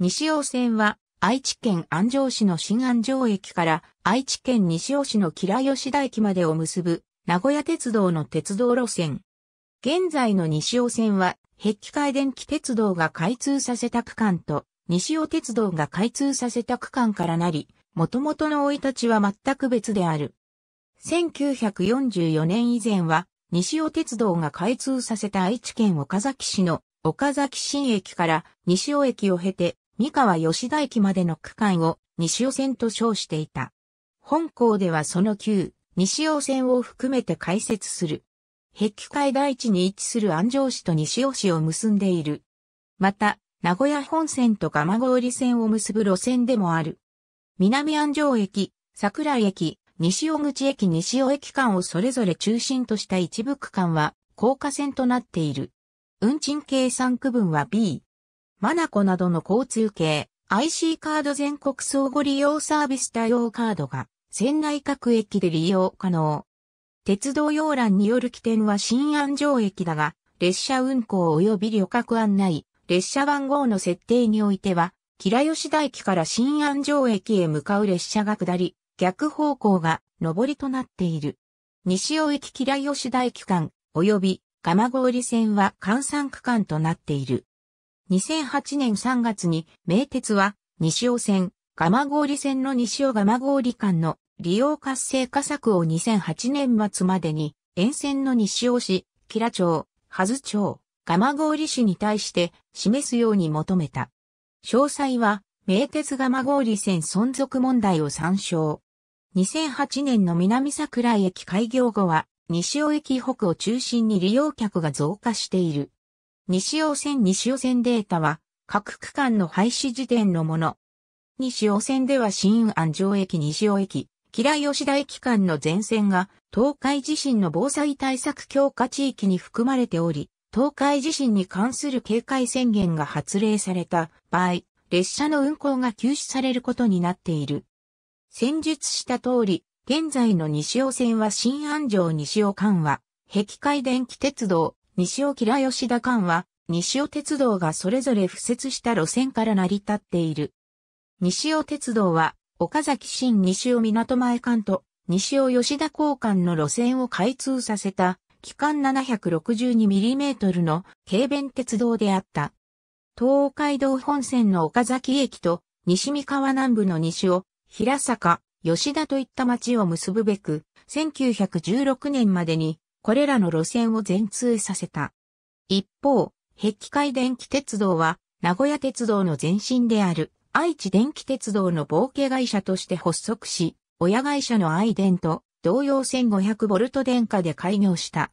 西尾線は愛知県安城市の新安城駅から愛知県西尾市の吉良吉田駅までを結ぶ名古屋鉄道の鉄道路線。現在の西尾線は壁海電気鉄道が開通させた区間と西尾鉄道が開通させた区間からなり、元々の老い立ちは全く別である。1944年以前は西尾鉄道が開通させた愛知県岡崎市の岡崎新駅から西尾駅を経て三河吉田駅までの区間を西尾線と称していた。本校ではその旧西尾線を含めて開設する。壁海大地に位置する安城市と西尾市を結んでいる。また、名古屋本線と蒲郡線を結ぶ路線でもある。南安城駅、桜井駅、西尾口駅西尾駅間をそれぞれ中心とした一部区間は高架線となっている。運賃計算区分は B、マナコなどの交通系、IC カード全国相互利用サービス対応カードが、仙内各駅で利用可能。鉄道要欄による起点は新安城駅だが、列車運行及び旅客案内、列車番号の設定においては、吉良吉田駅から新安城駅へ向かう列車が下り、逆方向が上りとなっている。西尾駅吉良吉田駅間、及び蒲郡線は換算区間となっている。2008年3月に、名鉄は、西尾線、蒲郡線の西尾蒲郡間の利用活性化策を2008年末までに、沿線の西尾市、吉良町、羽津町、蒲郡市に対して示すように求めた。詳細は、名鉄蒲郡線存続問題を参照。2008年の南桜井駅開業後は、西尾駅北を中心に利用客が増加している。西尾線西尾線データは、各区間の廃止時点のもの。西尾線では新安城駅西尾駅、吉良吉田駅間の全線が、東海地震の防災対策強化地域に含まれており、東海地震に関する警戒宣言が発令された場合、列車の運行が休止されることになっている。先述した通り、現在の西尾線は新安城西尾間は、壁海電気鉄道、西尾平吉田間は、西尾鉄道がそれぞれ付設した路線から成り立っている。西尾鉄道は、岡崎新西尾港前間と西尾吉田交換の路線を開通させた、期間 762mm の軽便鉄道であった。東海道本線の岡崎駅と西三河南部の西尾、平坂、吉田といった町を結ぶべく、1916年までにこれらの路線を全通させた。一方、壁海電気鉄道は、名古屋鉄道の前身である、愛知電気鉄道の冒険会社として発足し、親会社の愛電と同様 1500V 電化で開業した。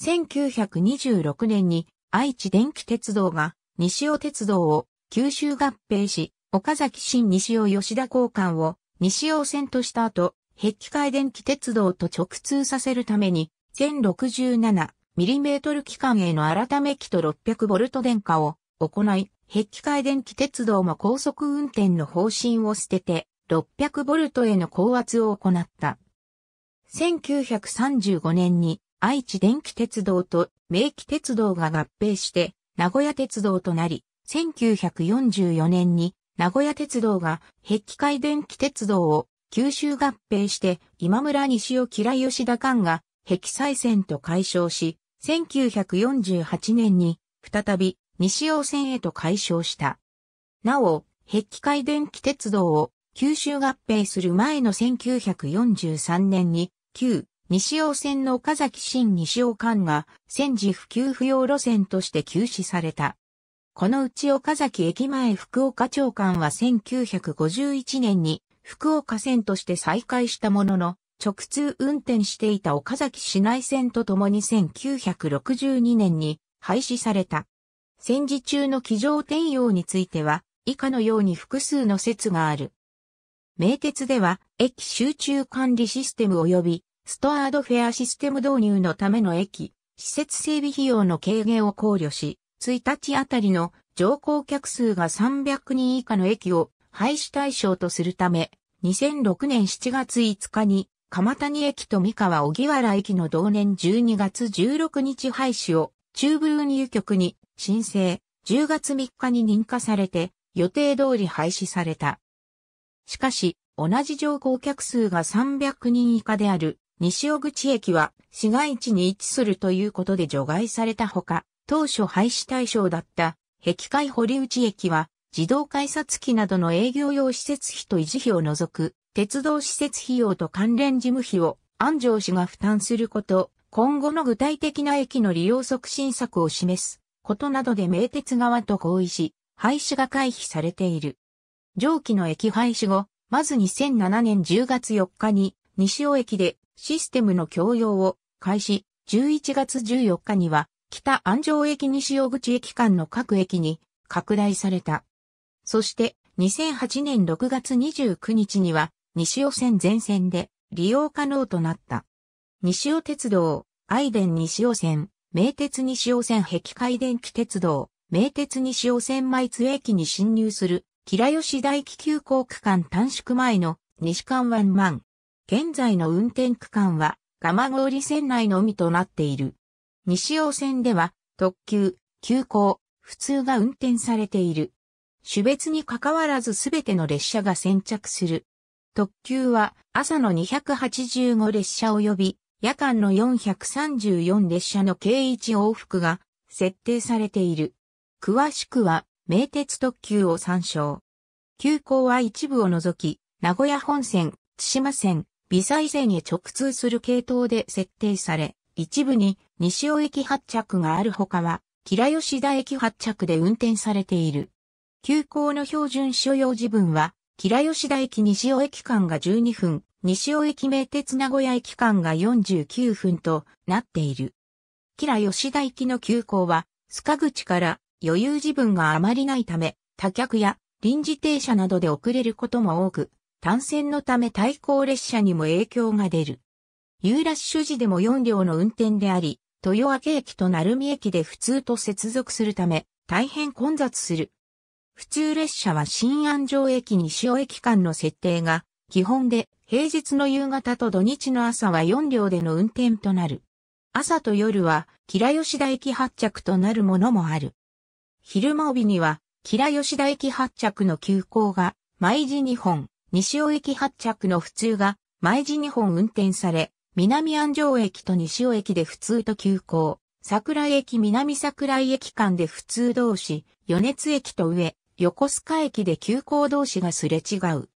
1926年に愛知電気鉄道が西尾鉄道を九州合併し、岡崎新西尾吉田交換を西尾線とした後、壁海電気鉄道と直通させるために 1067mm 機関への改め機と 600V 電化を行い、壁機械電気鉄道も高速運転の方針を捨てて、600V への高圧を行った。1935年に愛知電気鉄道と明記鉄道が合併して名古屋鉄道となり、1944年に名古屋鉄道が壁機械電気鉄道を九州合併して今村西尾吉良吉田間が壁彩線と解消し、1948年に再び西尾線へと解消した。なお、壁海電気鉄道を九州合併する前の1943年に旧西尾線の岡崎新西尾間が戦時普及不要路線として休止された。このうち岡崎駅前福岡長官は1951年に福岡線として再開したものの、直通運転していた岡崎市内線とともに1962年に廃止された。戦時中の機上転用については、以下のように複数の説がある。名鉄では、駅集中管理システム及び、ストアードフェアシステム導入のための駅、施設整備費用の軽減を考慮し、1日あたりの乗降客数が300人以下の駅を廃止対象とするため、2006年7月5日に鎌谷駅と三河小木原駅の同年12月16日廃止を中部運輸局に申請、10月3日に認可されて予定通り廃止された。しかし、同じ乗降客数が300人以下である西尾口駅は市街地に位置するということで除外されたほか、当初廃止対象だった壁海堀内駅は自動改札機などの営業用施設費と維持費を除く鉄道施設費用と関連事務費を安城市が負担すること、今後の具体的な駅の利用促進策を示すことなどで名鉄側と合意し、廃止が回避されている。上記の駅廃止後、まず2007年10月4日に西尾駅でシステムの共用を開始、11月14日には北安城駅西尾口駅間の各駅に拡大された。そして2008年6月29日には西尾線全線で利用可能となった。西尾鉄道、愛電西尾線、名鉄西尾線壁海電気鉄道、名鉄西尾線舞津駅に進入する、平吉大気急行区間短縮前の西間湾万。現在の運転区間は、蒲郡線内のみとなっている。西尾線では、特急、急行、普通が運転されている。種別に関わらずすべての列車が先着する特急は朝の285列車及び夜間の434列車の計1往復が設定されている。詳しくは名鉄特急を参照。急行は一部を除き、名古屋本線、津島線、美西線へ直通する系統で設定され、一部に西尾駅発着があるほかは、吉田駅発着で運転されている。急行の標準所要時分は、吉良吉田駅西尾駅間が12分、西尾駅名鉄名古屋駅間が49分となっている。吉良吉田駅の急行は、須賀口から余裕自分があまりないため、多客や臨時停車などで遅れることも多く、単線のため対向列車にも影響が出る。ユーラッシュ時でも4両の運転であり、豊明駅と鳴海駅で普通と接続するため、大変混雑する普通列車は新安城駅西尾駅間の設定が、基本で平日の夕方と土日の朝は4両での運転となる。朝と夜は、吉良吉田駅発着となるものもある。昼間帯には、吉良吉田駅発着の急行が、毎時2本、西尾駅発着の普通が、毎時2本運転され、南安城駅と西尾駅で普通と急行、桜駅南桜井駅間で普通同士、余熱駅と上、横須賀駅で急行同士がすれ違う。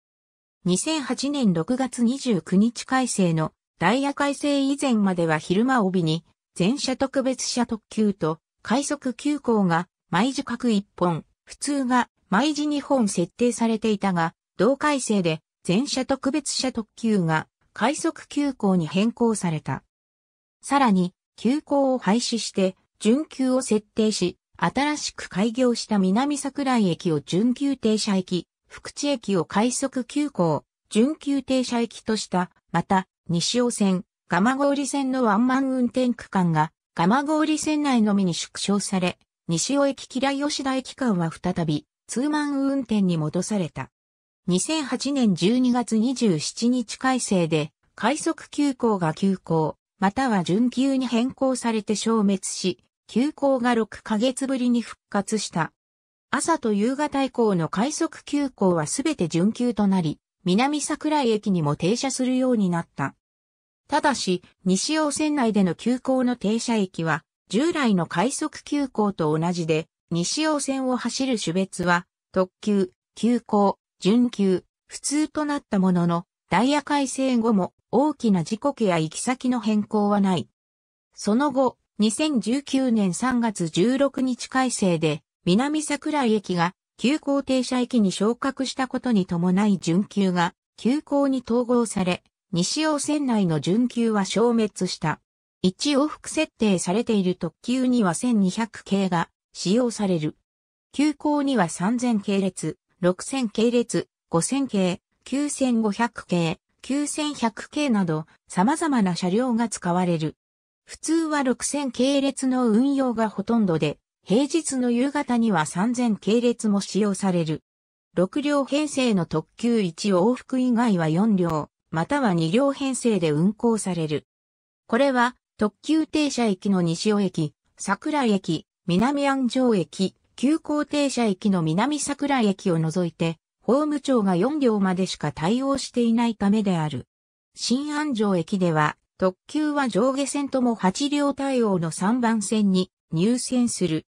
2008年6月29日改正のダイヤ改正以前までは昼間帯に全車特別車特急と快速急行が毎時各1本、普通が毎時2本設定されていたが、同改正で全車特別車特急が快速急行に変更された。さらに、急行を廃止して、準急を設定し、新しく開業した南桜井駅を準急停車駅、福地駅を快速急行、準急停車駅とした、また、西尾線、蒲郡線のワンマン運転区間が、蒲郡線内のみに縮小され、西尾駅平吉田駅間は再び、ツーマン運転に戻された。2008年12月27日改正で、快速急行が急行、または準急に変更されて消滅し、休校が6ヶ月ぶりに復活した。朝と夕方以降の快速急行はすべて準急となり、南桜井駅にも停車するようになった。ただし、西尾線内での急行の停車駅は、従来の快速急行と同じで、西尾線を走る種別は、特急、急行、準急、普通となったものの、ダイヤ改正後も大きな時刻や行き先の変更はない。その後、2019年3月16日改正で、南桜井駅が急行停車駅に昇格したことに伴い準急が急行に統合され、西大線内の準急は消滅した。一往復設定されている特急には1200系が使用される。急行には3000系列、6000系列、5000系、9500系、9100系など様々な車両が使われる。普通は6000系列の運用がほとんどで、平日の夕方には3000系列も使用される。6両編成の特急1往復以外は4両、または2両編成で運行される。これは、特急停車駅の西尾駅、桜駅、南安城駅、急行停車駅の南桜駅を除いて、法務庁が4両までしか対応していないためである。新安城駅では特急は上下線とも8両対応の3番線に入線する。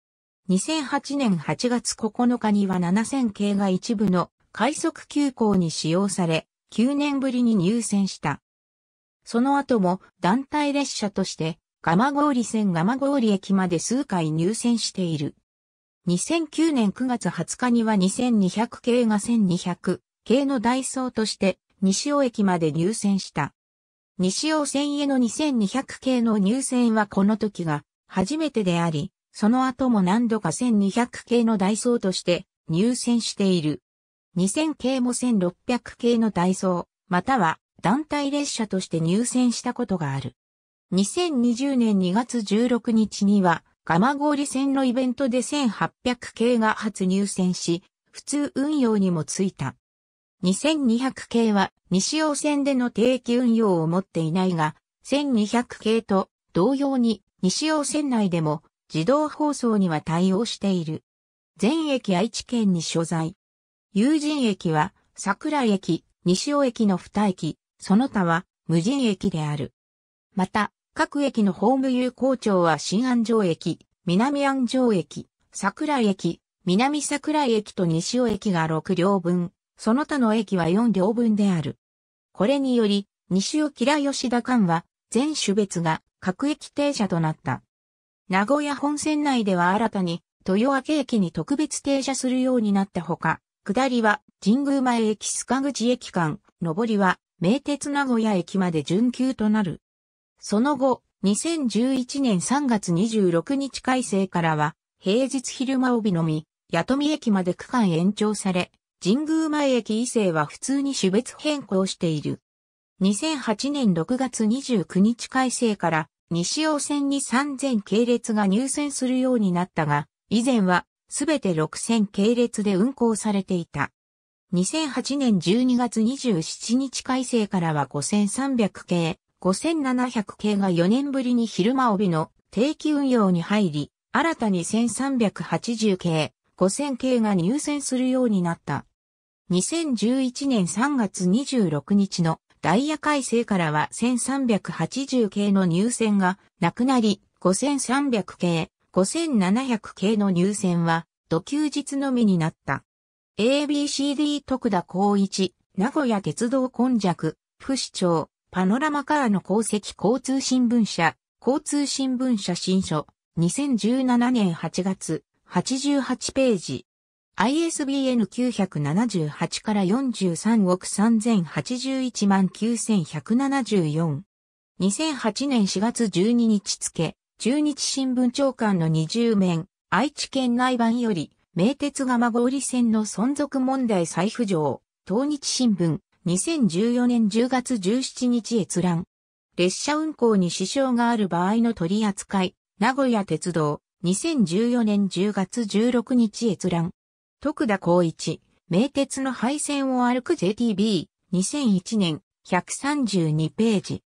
2008年8月9日には7000系が一部の快速急行に使用され、9年ぶりに入線した。その後も団体列車として、蒲郡線蒲郡駅まで数回入線している。2009年9月20日には2200系が1200系のダイソーとして西尾駅まで入線した。西尾線への2200系の入線はこの時が初めてであり、その後も何度か1200系のダイソーとして入線している。2000系も1600系のダイソー、または団体列車として入線したことがある。2020年2月16日には、蒲郡線のイベントで1800系が初入線し、普通運用にもついた。2200系は西洋線での定期運用を持っていないが、1200系と同様に西洋線内でも自動放送には対応している。全駅愛知県に所在。友人駅は桜駅、西尾駅の2駅、その他は無人駅である。また、各駅のホーム有効庁は新安城駅、南安城駅、桜駅、南桜駅と西尾駅が6両分。その他の駅は4両分である。これにより、西尾吉吉田間は、全種別が各駅停車となった。名古屋本線内では新たに、豊明駅に特別停車するようになったほか、下りは神宮前駅須賀口駅間、上りは名鉄名古屋駅まで準急となる。その後、2011年3月26日改正からは、平日昼間帯のみ、八富駅まで区間延長され、神宮前駅以西は普通に種別変更している。2008年6月29日改正から西尾線に3000系列が入線するようになったが、以前はすべて6000系列で運行されていた。2008年12月27日改正からは5300系、5700系が4年ぶりに昼間帯の定期運用に入り、新たに1380系、5000系が入線するようになった。2011年3月26日のダイヤ改正からは1380系の入選がなくなり、5300系、5700系の入選は、土休日のみになった。ABCD 徳田光一、名古屋鉄道混弱、不死長、パノラマカーの功績交通新聞社、交通新聞社新書、2017年8月、88ページ。ISBN 978から43億3081万9174。2008年4月12日付、中日新聞長官の20面、愛知県内版より、名鉄蒲郡線の存続問題再浮上、東日新聞、2014年10月17日閲覧。列車運行に支障がある場合の取り扱い、名古屋鉄道、2014年10月16日閲覧。徳田光一、名鉄の廃線を歩く JTB、2001年、132ページ。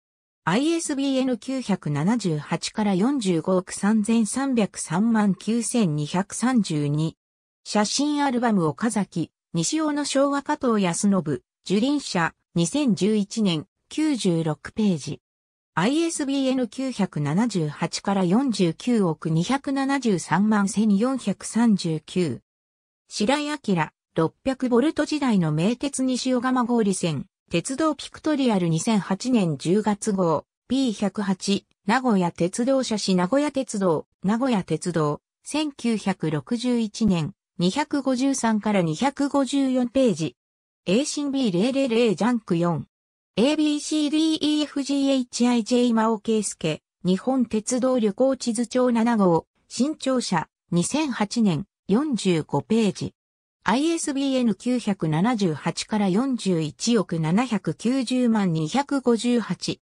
ISBN 978から45億3303万9232。写真アルバム岡崎、西尾の昭和加藤康信、樹林社、2011年、96ページ。ISBN 978から49億273万1439。白井明、600ボルト時代の名鉄西尾釜理線、鉄道ピクトリアル2008年10月号、P108、名古屋鉄道車市名古屋鉄道、名古屋鉄道、1961年、253から254ページ。A c B000 ジャンク 4ABCDEFGHIJ 魔王圭介、日本鉄道旅行地図帳7号、新庁舎、2008年、45ページ。ISBN 978から41億790万258。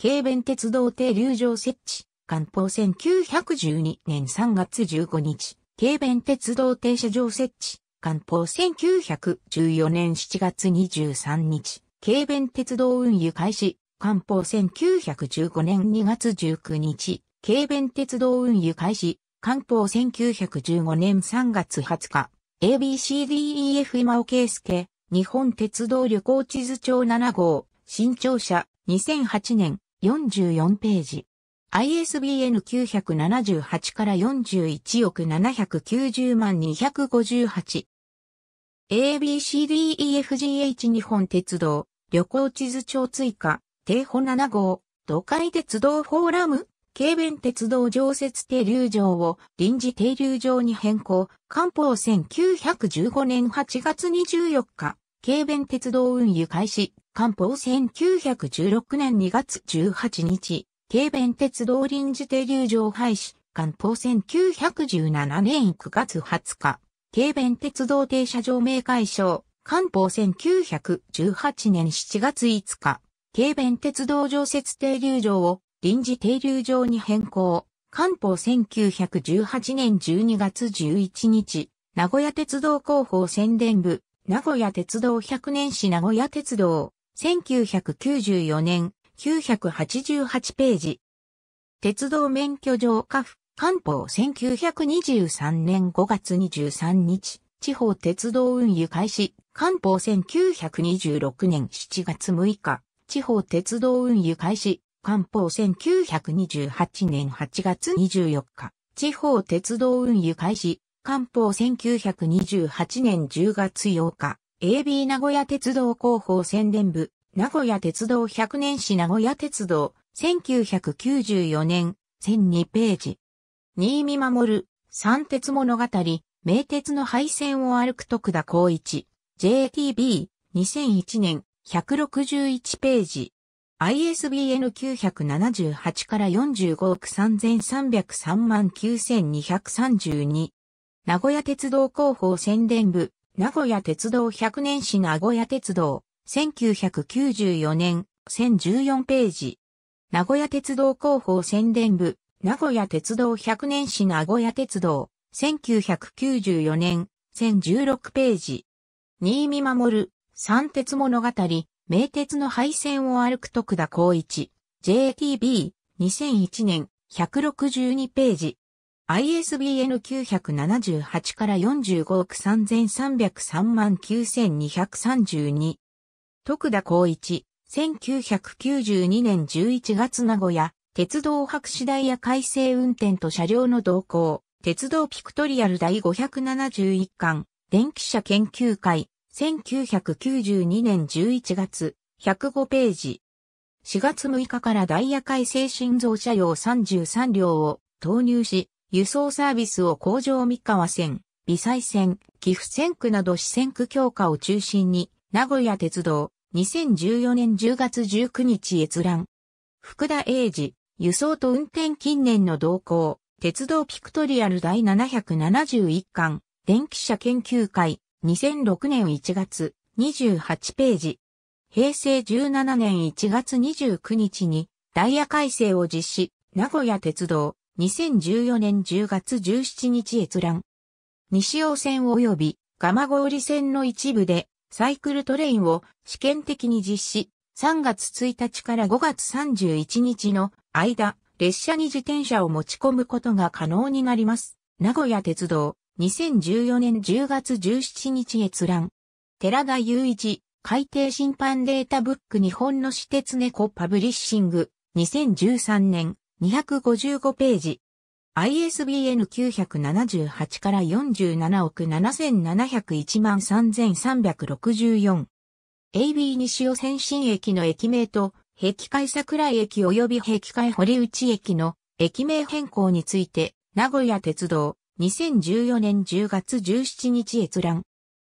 軽便鉄道停留場設置。官報1912年3月15日。軽便鉄道停車場設置。官報1914年7月23日。軽便鉄道運輸開始。官報1915年2月19日。軽便鉄道運輸開始。漢方1915年3月20日、ABCDEF 今尾圭介、日本鉄道旅行地図帳7号、新庁舎、2008年、44ページ。ISBN 978から41億790万258。ABCDEFGH 日本鉄道、旅行地図帳追加、定保7号、都会鉄道フォーラム軽便鉄道常設停留場を臨時停留場に変更、官報1915年8月24日、軽便鉄道運輸開始、官報1916年2月18日、軽便鉄道臨時停留場廃止、官報1917年9月20日、軽便鉄道停車場名解消、官報1918年7月5日、軽便鉄道常設停留場を臨時停留場に変更。官報1918年12月11日、名古屋鉄道広報宣伝部、名古屋鉄道100年史名古屋鉄道、1994年、988ページ。鉄道免許状下府、官報1923年5月23日、地方鉄道運輸開始、官報1926年7月6日、地方鉄道運輸開始。官報1928年8月24日、地方鉄道運輸開始、官報1928年10月8日、AB 名古屋鉄道広報宣伝部、名古屋鉄道100年史名古屋鉄道、1994年、1002ページ。新見守、三鉄物語、名鉄の廃線を歩く徳田光一、JTB、2001年、161ページ。ISBN 978から45億3303万9232。名古屋鉄道広報宣伝部、名古屋鉄道100年史名古屋鉄道、1994年、1014ページ。名古屋鉄道広報宣伝部、名古屋鉄道100年史名古屋鉄道、1994年、1016ページ。新見守、三鉄物語、名鉄の廃線を歩く徳田光一、JTB、2001年、162ページ。ISBN 978から45億3303万9232。徳田光一、1992年11月名古屋、鉄道博士台や改正運転と車両の動向、鉄道ピクトリアル第571巻、電気車研究会、1992年11月、105ページ。4月6日からダイヤ改正心臓車両33両を投入し、輸送サービスを工場三河線、美西線、岐阜線区など市線区強化を中心に、名古屋鉄道、2014年10月19日閲覧。福田英二、輸送と運転近年の動向、鉄道ピクトリアル第771巻、電気車研究会、2006年1月28ページ。平成17年1月29日にダイヤ改正を実施、名古屋鉄道2014年10月17日閲覧。西尾線及び蒲郡線の一部でサイクルトレインを試験的に実施、3月1日から5月31日の間、列車に自転車を持ち込むことが可能になります。名古屋鉄道2014年10月17日閲覧。寺田雄一、海底審判データブック日本の私鉄猫パブリッシング、2013年、255ページ。ISBN 978から47億7701万3364。AB 西尾先進駅の駅名と、壁海桜井駅及び壁海堀内駅の駅名変更について、名古屋鉄道、2014年10月17日閲覧。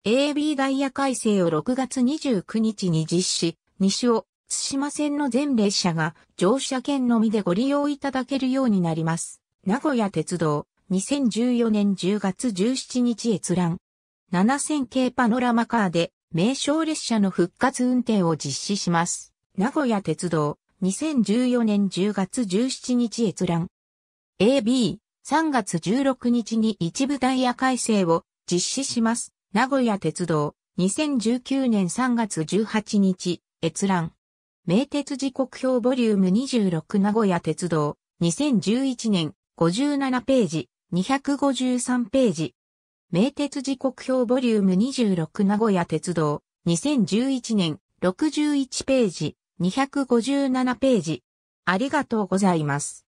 AB ダイヤ改正を6月29日に実施、西尾、津島線の全列車が乗車券のみでご利用いただけるようになります。名古屋鉄道、2014年10月17日閲覧。7000系パノラマカーで名称列車の復活運転を実施します。名古屋鉄道、2014年10月17日閲覧。AB、3月16日に一部ダイヤ改正を実施します。名古屋鉄道、2019年3月18日、閲覧。名鉄時刻表ボリューム26名古屋鉄道、2011年、57ページ、253ページ。名鉄時刻表ボリューム26名古屋鉄道、2011年、61ページ、257ページ。ありがとうございます。